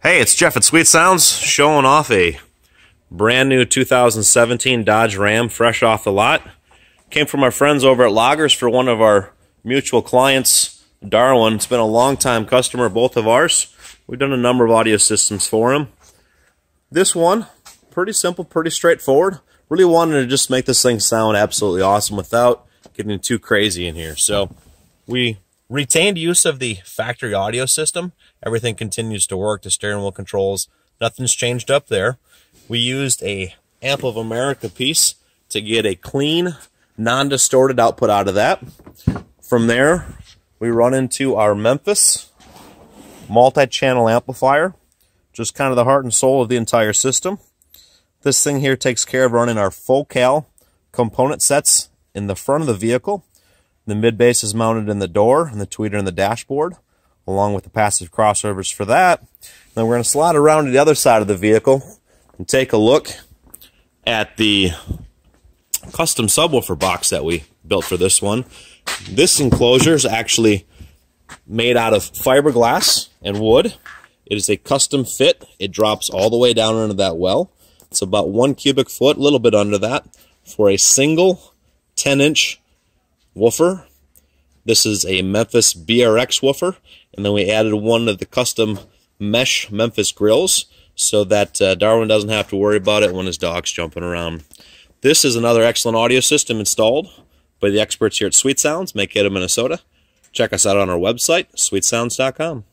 Hey, it's Jeff at Sweet Sounds showing off a brand new 2017 Dodge Ram fresh off the lot. Came from our friends over at Loggers for one of our mutual clients, Darwin. It's been a long time customer, both of ours. We've done a number of audio systems for him. This one, pretty simple, pretty straightforward. Really wanted to just make this thing sound absolutely awesome without getting too crazy in here. So we Retained use of the factory audio system. Everything continues to work, the steering wheel controls, nothing's changed up there. We used a Amp of America piece to get a clean, non-distorted output out of that. From there, we run into our Memphis multi-channel amplifier, just kind of the heart and soul of the entire system. This thing here takes care of running our full cal component sets in the front of the vehicle the mid base is mounted in the door and the tweeter in the dashboard, along with the passive crossovers for that. Then we're going to slide around to the other side of the vehicle and take a look at the custom subwoofer box that we built for this one. This enclosure is actually made out of fiberglass and wood. It is a custom fit. It drops all the way down into that well. It's about one cubic foot, a little bit under that, for a single 10-inch woofer. This is a Memphis BRX woofer, and then we added one of the custom mesh Memphis grills so that uh, Darwin doesn't have to worry about it when his dog's jumping around. This is another excellent audio system installed by the experts here at Sweet Sounds, Mankato, Minnesota. Check us out on our website, sweetsounds.com.